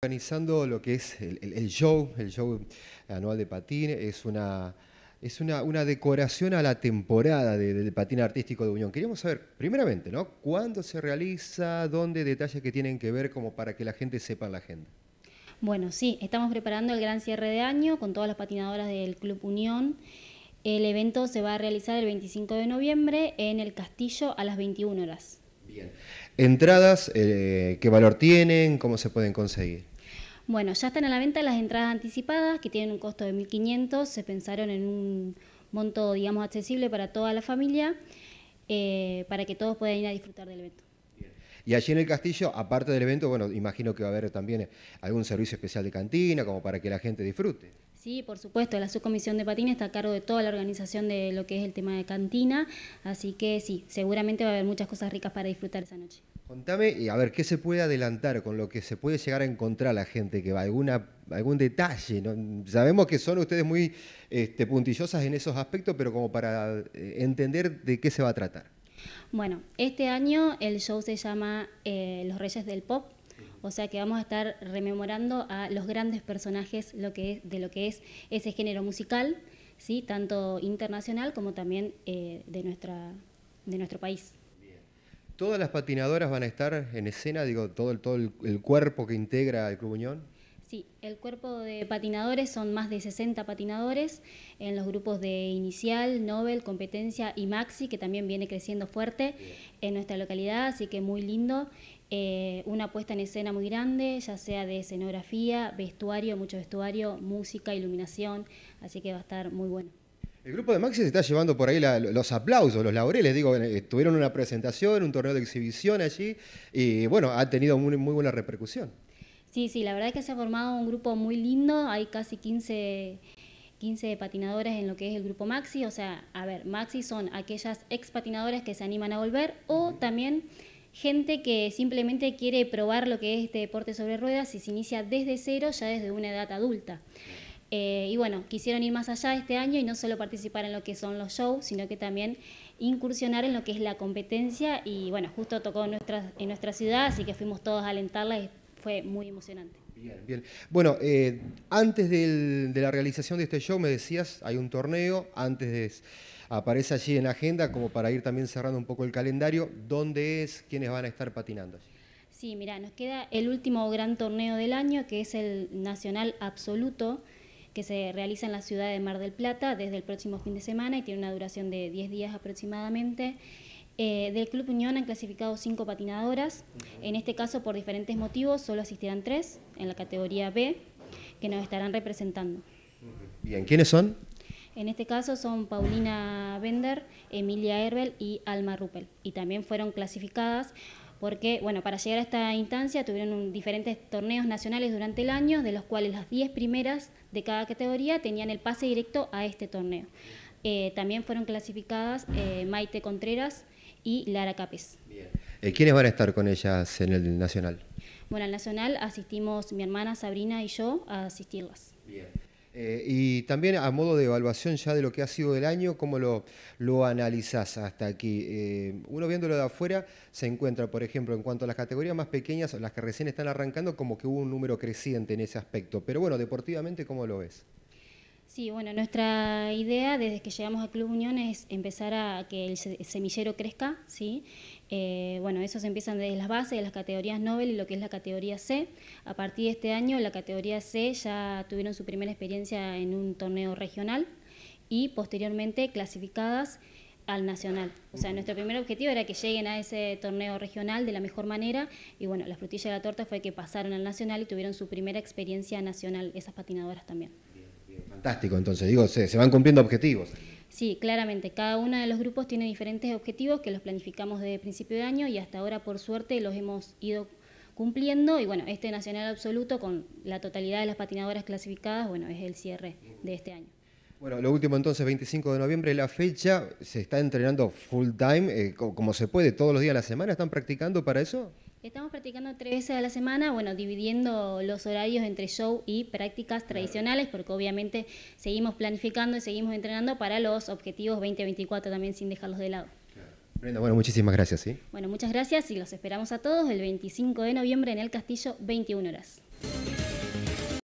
Organizando lo que es el, show, el show anual de patín, es una, es una, decoración a la temporada del patín artístico de Unión. Queríamos saber, primeramente, ¿no? ¿Cuándo se realiza? ¿Dónde? Detalles que tienen que ver como para que la gente sepa la agenda. Bueno, sí, estamos preparando el gran cierre de año con todas las patinadoras del Club Unión. El evento se va a realizar el 25 de noviembre en el Castillo a las 21 horas. Bien. Entradas, eh, ¿qué valor tienen? ¿Cómo se pueden conseguir? Bueno, ya están a la venta las entradas anticipadas que tienen un costo de 1.500, se pensaron en un monto, digamos, accesible para toda la familia, eh, para que todos puedan ir a disfrutar del evento. Y allí en el castillo, aparte del evento, bueno, imagino que va a haber también eh, algún servicio especial de cantina, como para que la gente disfrute. Sí, por supuesto, la subcomisión de patina está a cargo de toda la organización de lo que es el tema de cantina, así que sí, seguramente va a haber muchas cosas ricas para disfrutar esa noche. Contame, y a ver, ¿qué se puede adelantar con lo que se puede llegar a encontrar la gente que va? ¿Alguna, ¿Algún detalle? Sabemos que son ustedes muy este, puntillosas en esos aspectos, pero como para eh, entender de qué se va a tratar. Bueno, este año el show se llama eh, Los Reyes del Pop, o sea que vamos a estar rememorando a los grandes personajes lo que es, de lo que es ese género musical, ¿sí? tanto internacional como también eh, de, nuestra, de nuestro país. ¿Todas las patinadoras van a estar en escena? Digo, todo, todo el, cuerpo que integra el Club Unión. Sí, el cuerpo de patinadores son más de 60 patinadores en los grupos de inicial, Nobel, competencia y maxi, que también viene creciendo fuerte en nuestra localidad, así que muy lindo. Eh, una puesta en escena muy grande, ya sea de escenografía, vestuario, mucho vestuario, música, iluminación, así que va a estar muy bueno. El grupo de Maxi se está llevando por ahí los aplausos, los laureles. Digo, eh, tuvieron una presentación, un torneo de exhibición allí y bueno, ha tenido muy, buena repercusión. Sí, sí, la verdad es que se ha formado un grupo muy lindo. Hay casi 15 15 patinadores en lo que es el grupo Maxi. O sea, a ver, Maxi son aquellas ex patinadoras que se animan a volver o también gente que simplemente quiere probar lo que es este deporte sobre ruedas y se inicia desde cero, ya desde una edad adulta. Eh, y bueno, quisieron ir más allá este año y no solo participar en lo que son los shows, sino que también incursionar en lo que es la competencia y bueno, justo tocó en nuestra, ciudad, así que fuimos todos a alentarla y fue muy emocionante. Bien, bien. Bueno, eh, antes de la realización de este show, me decías, hay un torneo, antes de, aparece allí en la agenda, como para ir también cerrando un poco el calendario, ¿dónde es? ¿Quiénes van a estar patinando Sí, mira, nos queda el último gran torneo del año, que es el Nacional Absoluto, que se realiza en la ciudad de Mar del Plata desde el próximo fin de semana y tiene una duración de 10 días aproximadamente. Eh, del Club Unión han clasificado cinco patinadoras, en este caso por diferentes motivos solo asistirán tres en la categoría B, que nos estarán representando. Bien, ¿quiénes son? En este caso son Paulina Bender, Emilia Erbel y Alma Ruppel, y también fueron clasificadas porque bueno, para llegar a esta instancia tuvieron diferentes torneos nacionales durante el año, de los cuales las 10 primeras de cada categoría tenían el pase directo a este torneo. Eh, también fueron clasificadas eh, Maite Contreras y Lara Capes. Bien. Eh, ¿Quiénes van a estar con ellas en el Nacional? Bueno, al Nacional asistimos mi hermana Sabrina y yo a asistirlas. Bien. Eh, y también a modo de evaluación ya de lo que ha sido el año, ¿cómo lo, lo analizás hasta aquí? Eh, uno viéndolo de afuera se encuentra, por ejemplo, en cuanto a las categorías más pequeñas, las que recién están arrancando, como que hubo un número creciente en ese aspecto. Pero bueno, deportivamente, ¿cómo lo ves? Sí, bueno, nuestra idea desde que llegamos a Club Unión es empezar a que el semillero crezca, ¿sí? Eh, bueno, eso se empiezan desde las bases, de las categorías Nobel y lo que es la categoría C. A partir de este año, la categoría C ya tuvieron su primera experiencia en un torneo regional y posteriormente clasificadas al nacional. O sea, nuestro primer objetivo era que lleguen a ese torneo regional de la mejor manera y bueno, la frutilla de la torta fue que pasaron al nacional y tuvieron su primera experiencia nacional, esas patinadoras también. Fantástico, entonces, digo, se, van cumpliendo objetivos. Sí, claramente. Cada uno de los grupos tiene diferentes objetivos que los planificamos desde principio de año y hasta ahora, por suerte, los hemos ido cumpliendo. Y bueno, este Nacional Absoluto, con la totalidad de las patinadoras clasificadas, bueno, es el cierre de este año. Bueno, lo último entonces, 25 de noviembre, la fecha, se está entrenando full time, eh, como se puede, todos los días de la semana, ¿están practicando para eso? Estamos practicando tres veces a la semana, bueno, dividiendo los horarios entre show y prácticas tradicionales, porque obviamente seguimos planificando y seguimos entrenando para los objetivos 2024 también sin dejarlos de lado. Brenda, bueno, muchísimas gracias. Bueno, muchas gracias y los esperamos a todos el 25 de noviembre en el Castillo, 21 horas.